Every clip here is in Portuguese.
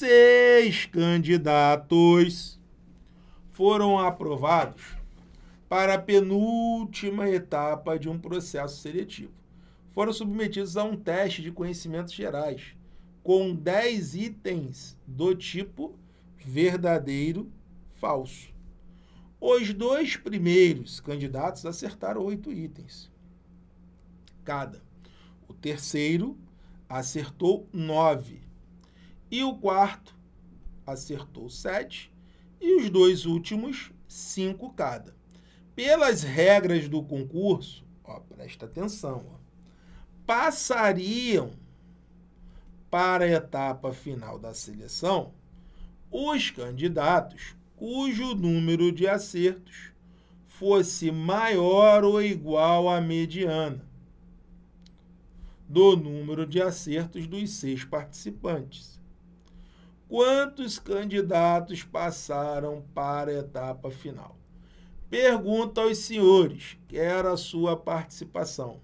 seis candidatos foram aprovados para a penúltima etapa de um processo seletivo. Foram submetidos a um teste de conhecimentos gerais, com dez itens do tipo verdadeiro, falso. Os dois primeiros candidatos acertaram oito itens cada. O terceiro acertou nove e o quarto acertou sete E os dois últimos, cinco cada. Pelas regras do concurso, ó, presta atenção, ó, passariam para a etapa final da seleção os candidatos cujo número de acertos fosse maior ou igual à mediana do número de acertos dos seis participantes quantos candidatos passaram para a etapa final. Pergunta aos senhores, quero a sua participação.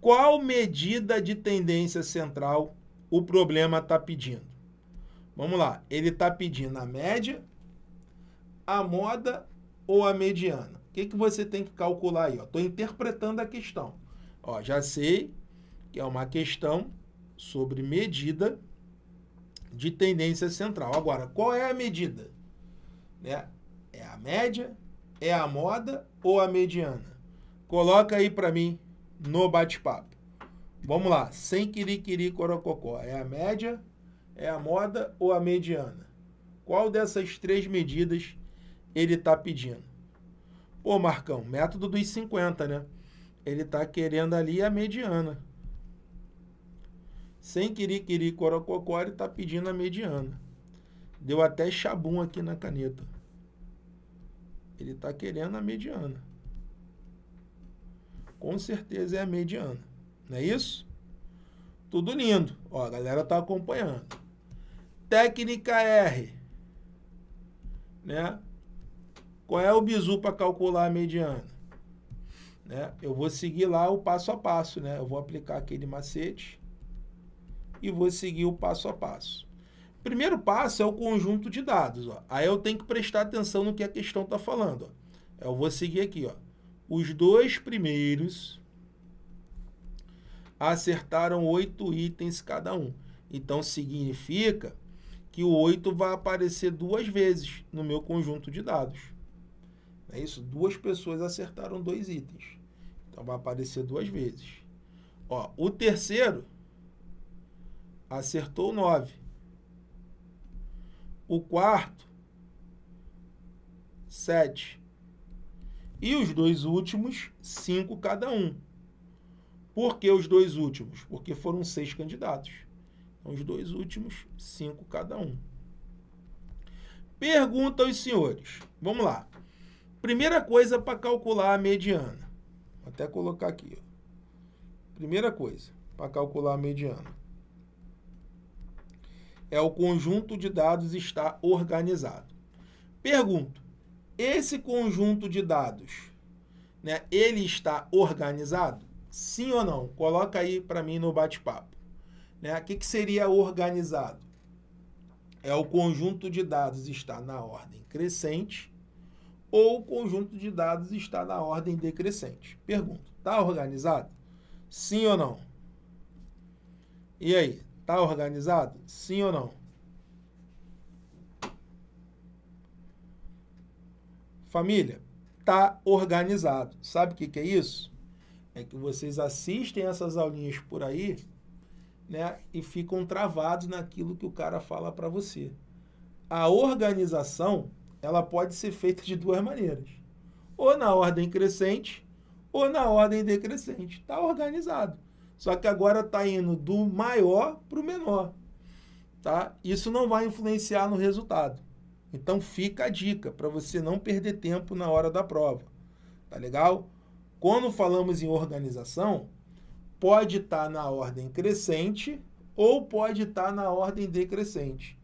Qual medida de tendência central o problema está pedindo? Vamos lá, ele está pedindo a média, a moda ou a mediana? O que, que você tem que calcular aí? Estou interpretando a questão. Ó, já sei que é uma questão sobre medida de tendência central. Agora, qual é a medida? Né? É a média? É a moda ou a mediana? Coloca aí para mim no bate-papo. Vamos lá, sem querer corococó. É a média, é a moda ou a mediana? Qual dessas três medidas ele está pedindo? Pô, Marcão, método dos 50, né? Ele está querendo ali a mediana. Sem querer querer corococore, está pedindo a mediana. Deu até chabum aqui na caneta. Ele está querendo a mediana. Com certeza é a mediana. Não é isso? Tudo lindo. Ó, a galera está acompanhando. Técnica R. Né? Qual é o bizu para calcular a mediana? Né? Eu vou seguir lá o passo a passo, né? Eu vou aplicar aquele macete e vou seguir o passo a passo. Primeiro passo é o conjunto de dados. Ó. Aí eu tenho que prestar atenção no que a questão está falando. Ó. Eu vou seguir aqui. Ó. Os dois primeiros acertaram oito itens cada um. Então significa que o oito vai aparecer duas vezes no meu conjunto de dados. É isso? Duas pessoas acertaram dois itens. Então vai aparecer duas vezes. Ó, o terceiro acertou 9. O quarto, 7. E os dois últimos, 5 cada um. Por que os dois últimos? Porque foram seis candidatos. Então, os dois últimos, 5 cada um. Pergunta aos senhores. Vamos lá. Primeira coisa para calcular a mediana. Vou até colocar aqui. Ó. Primeira coisa para calcular a mediana é o conjunto de dados está organizado. Pergunto, esse conjunto de dados, né, ele está organizado? Sim ou não? Coloca aí para mim no bate-papo. Né? O que, que seria organizado? É o conjunto de dados está na ordem crescente ou o conjunto de dados está na ordem decrescente. Pergunto, está organizado? Sim ou não? E aí, Tá organizado? Sim ou não? Família, tá organizado. Sabe o que, que é isso? É que vocês assistem essas aulinhas por aí, né, e ficam travados naquilo que o cara fala para você. A organização, ela pode ser feita de duas maneiras. Ou na ordem crescente, ou na ordem decrescente. Tá organizado. Só que agora está indo do maior para o menor. Tá? Isso não vai influenciar no resultado. Então fica a dica para você não perder tempo na hora da prova. Tá legal? Quando falamos em organização, pode estar tá na ordem crescente ou pode estar tá na ordem decrescente.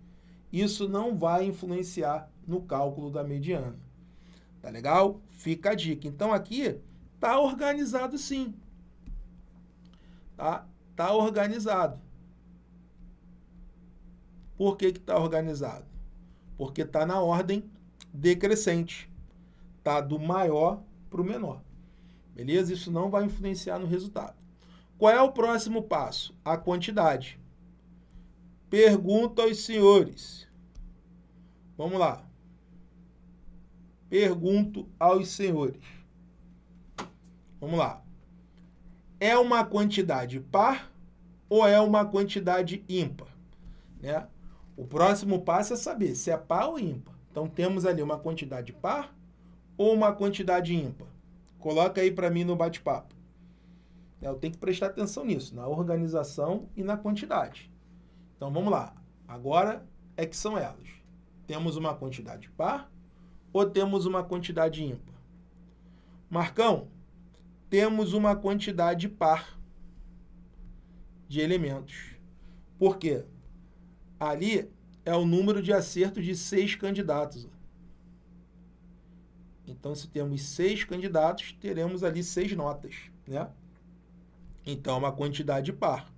Isso não vai influenciar no cálculo da mediana. Tá legal? Fica a dica. Então aqui tá organizado sim tá? Tá organizado. Por que tá organizado? Porque tá na ordem decrescente. Tá do maior pro menor. Beleza? Isso não vai influenciar no resultado. Qual é o próximo passo? A quantidade. Pergunta aos senhores. Vamos lá. Pergunto aos senhores. Vamos lá é uma quantidade par ou é uma quantidade ímpar, né? O próximo passo é saber se é par ou ímpar. Então temos ali uma quantidade par ou uma quantidade ímpar. Coloca aí para mim no bate-papo. É, eu tenho que prestar atenção nisso, na organização e na quantidade. Então vamos lá. Agora é que são elas. Temos uma quantidade par ou temos uma quantidade ímpar? Marcão, temos uma quantidade par de elementos. Por quê? Ali é o número de acertos de seis candidatos. Então, se temos seis candidatos, teremos ali seis notas, né? Então, é uma quantidade par.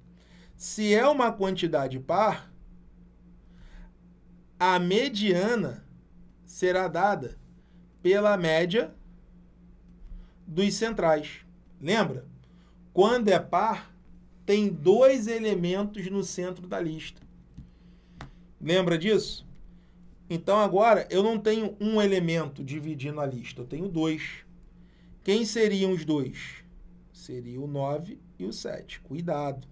Se é uma quantidade par, a mediana será dada pela média dos centrais. Lembra? Quando é par, tem dois elementos no centro da lista. Lembra disso? Então agora eu não tenho um elemento dividindo a lista, eu tenho dois. Quem seriam os dois? Seria o 9 e o 7. Cuidado.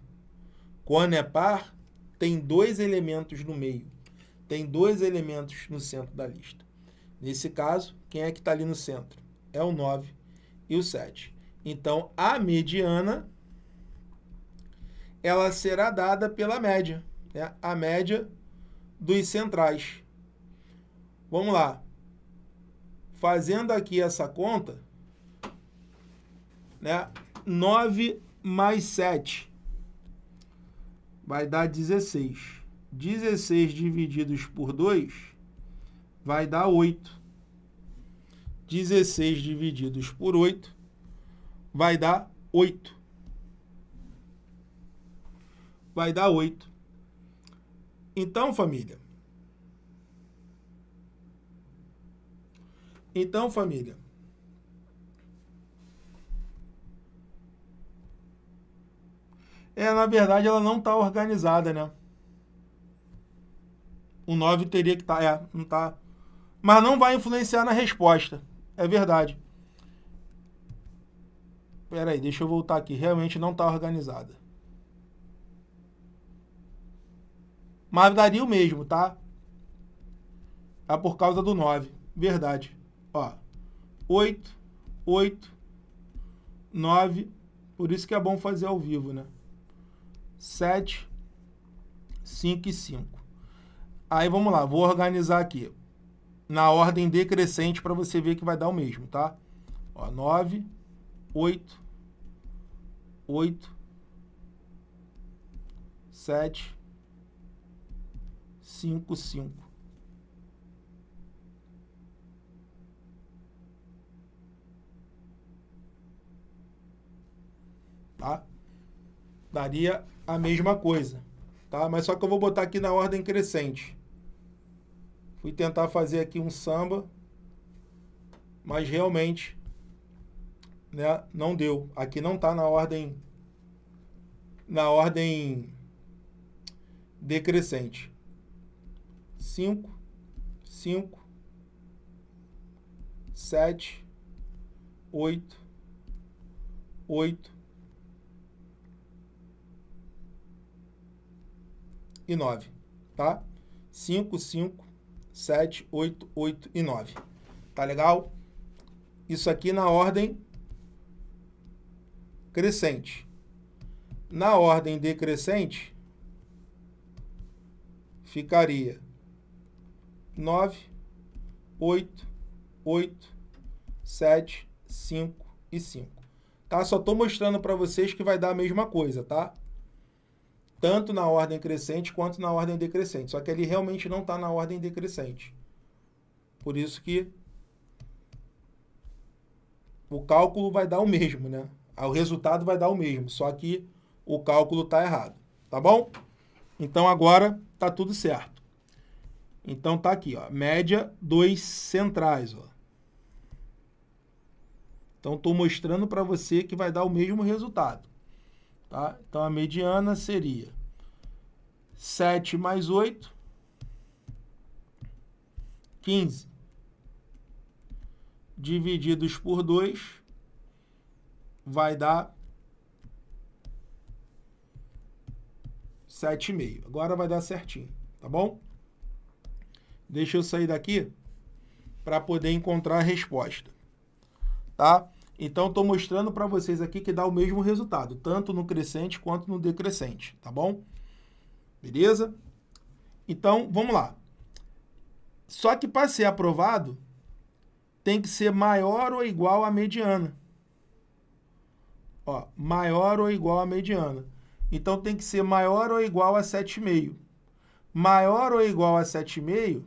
Quando é par, tem dois elementos no meio. Tem dois elementos no centro da lista. Nesse caso, quem é que está ali no centro? É o 9 e o 7. Então, a mediana ela será dada pela média, né? a média dos centrais. Vamos lá. Fazendo aqui essa conta, né? 9 mais 7 vai dar 16. 16 divididos por 2 vai dar 8. 16 divididos por 8 vai dar 8. Vai dar 8. Então, família. Então, família. É, na verdade, ela não está organizada, né? O 9 teria que estar. Tá, é, não está. Mas não vai influenciar na resposta. É verdade. Pera aí, deixa eu voltar aqui. Realmente não está organizada. Mas daria o mesmo, tá? É por causa do 9. Verdade. Ó, 8, 8, 9. Por isso que é bom fazer ao vivo, né? 7, 5 e 5. Aí vamos lá, vou organizar aqui. Na ordem decrescente para você ver que vai dar o mesmo, tá? Ó, 9, 8, 8, 7, 5, 5. Tá? Daria a mesma coisa, tá? Mas só que eu vou botar aqui na ordem crescente. Fui tentar fazer aqui um samba, mas realmente né, não deu. Aqui não tá na ordem na ordem decrescente. 5, 5, 7, 8, 8 e 9, tá? 5, 5, 7, 8, 8 e 9. Tá legal? Isso aqui na ordem crescente. Na ordem decrescente, ficaria 9, 8, 8, 7, 5 e 5. Tá? Só estou mostrando para vocês que vai dar a mesma coisa, tá? Tanto na ordem crescente quanto na ordem decrescente. Só que ele realmente não está na ordem decrescente. Por isso que o cálculo vai dar o mesmo, né? Aí o resultado vai dar o mesmo, só que o cálculo está errado, tá bom? Então agora está tudo certo. Então tá aqui, ó, média dois centrais, ó. Então estou mostrando para você que vai dar o mesmo resultado, tá? Então a mediana seria 7 mais 8, 15, divididos por 2, vai dar 7,5. Agora vai dar certinho, tá bom? Deixa eu sair daqui para poder encontrar a resposta, tá? Então, estou mostrando para vocês aqui que dá o mesmo resultado, tanto no crescente quanto no decrescente, tá bom? Beleza? Então, vamos lá. Só que para ser aprovado, tem que ser maior ou igual à mediana. Ó, maior ou igual à mediana. Então tem que ser maior ou igual a 7,5. Maior ou igual a 7,5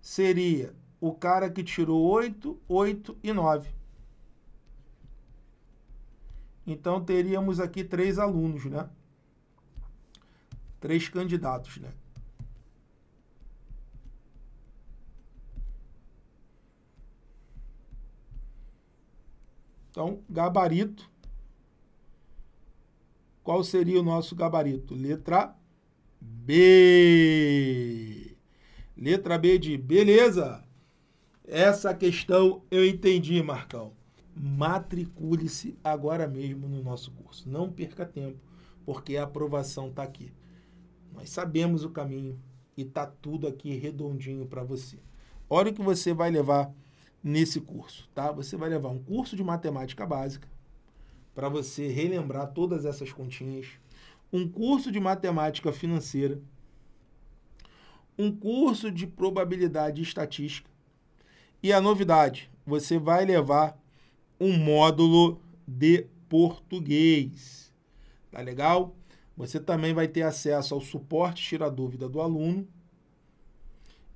seria o cara que tirou 8, 8 e 9. Então teríamos aqui três alunos, né? Três candidatos, né? Então, gabarito qual seria o nosso gabarito? Letra B. Letra B de beleza. Essa questão eu entendi, Marcão. Matricule-se agora mesmo no nosso curso. Não perca tempo, porque a aprovação está aqui. Nós sabemos o caminho e está tudo aqui redondinho para você. Olha o que você vai levar nesse curso, tá? Você vai levar um curso de matemática básica, para você relembrar todas essas continhas, um curso de matemática financeira, um curso de probabilidade e estatística. E a novidade, você vai levar um módulo de português. Tá legal? Você também vai ter acesso ao suporte Tira Dúvida do aluno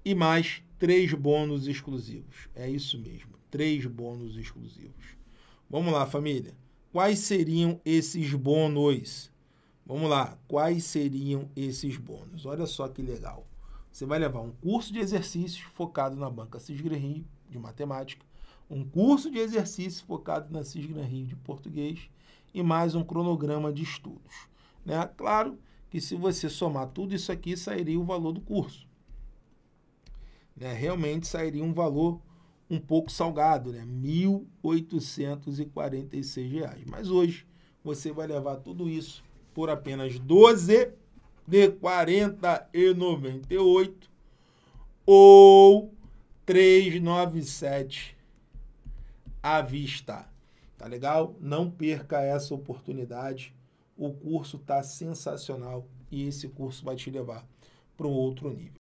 e mais três bônus exclusivos. É isso mesmo, três bônus exclusivos. Vamos lá, família. Quais seriam esses bônus? Vamos lá, quais seriam esses bônus? Olha só que legal. Você vai levar um curso de exercícios focado na banca Cisgran Rio de matemática, um curso de exercícios focado na Cisgran Rio de português e mais um cronograma de estudos. Né? Claro que se você somar tudo isso aqui, sairia o valor do curso. Né? Realmente sairia um valor um pouco salgado, né? R$ 1.846. Mas hoje você vai levar tudo isso por apenas 12 de 40,98 ou 397 à vista. Tá legal? Não perca essa oportunidade. O curso tá sensacional e esse curso vai te levar para um outro nível.